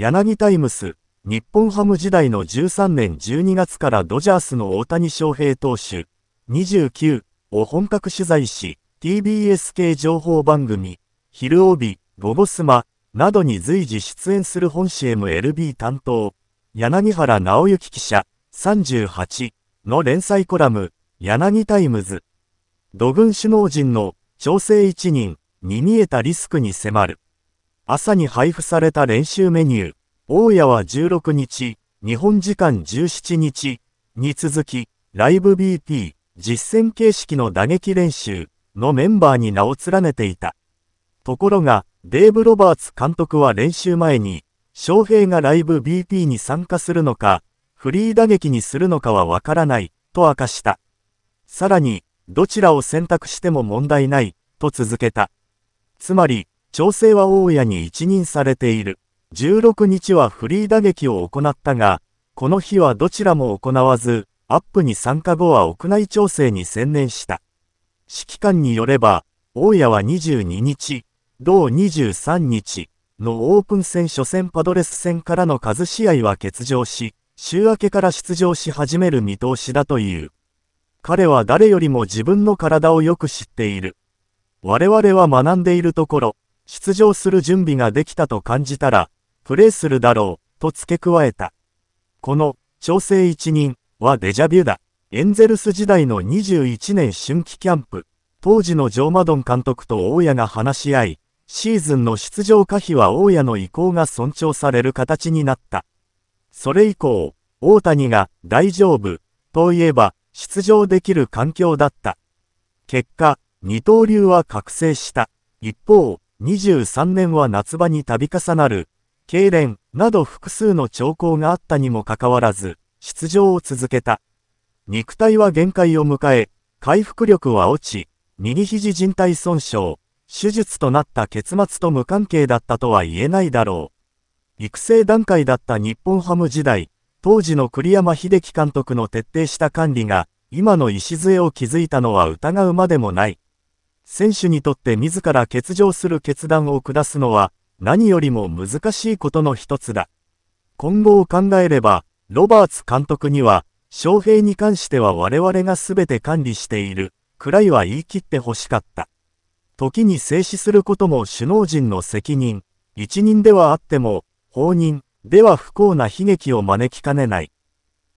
柳タイムス、日本ハム時代の13年12月からドジャースの大谷翔平投手、29を本格取材し、TBS 系情報番組、昼帯、ゴゴスマ、などに随時出演する本 CMLB 担当、柳原直之記者、38の連載コラム、柳タイムズ、土軍首脳陣の調整一人に見えたリスクに迫る。朝に配布された練習メニュー、大谷は16日、日本時間17日に続き、ライブ BP、実戦形式の打撃練習のメンバーに名を連ねていた。ところが、デーブ・ロバーツ監督は練習前に、翔平がライブ BP に参加するのか、フリー打撃にするのかはわからない、と明かした。さらに、どちらを選択しても問題ない、と続けた。つまり、調整は大家に一任されている。16日はフリー打撃を行ったが、この日はどちらも行わず、アップに参加後は屋内調整に専念した。指揮官によれば、大家は22日、同23日のオープン戦初戦パドレス戦からの数試合は欠場し、週明けから出場し始める見通しだという。彼は誰よりも自分の体をよく知っている。我々は学んでいるところ、出場する準備ができたと感じたら、プレーするだろう、と付け加えた。この、調整一人はデジャビューだ。エンゼルス時代の21年春季キャンプ、当時のジョー・マドン監督と大家が話し合い、シーズンの出場可否は大家の意向が尊重される形になった。それ以降、大谷が大丈夫といえば出場できる環境だった。結果、二刀流は覚醒した。一方、2 3年は夏場に度重なる、痙攣など複数の兆候があったにもかかわらず、出場を続けた。肉体は限界を迎え、回復力は落ち、右肘靭帯損傷、手術となった結末と無関係だったとは言えないだろう。育成段階だった日本ハム時代、当時の栗山英樹監督の徹底した管理が、今の礎を築いたのは疑うまでもない。選手にとって自ら欠場する決断を下すのは何よりも難しいことの一つだ。今後を考えれば、ロバーツ監督には、翔平に関しては我々が全て管理している、くらいは言い切って欲しかった。時に静止することも首脳陣の責任、一人ではあっても、放任では不幸な悲劇を招きかねない。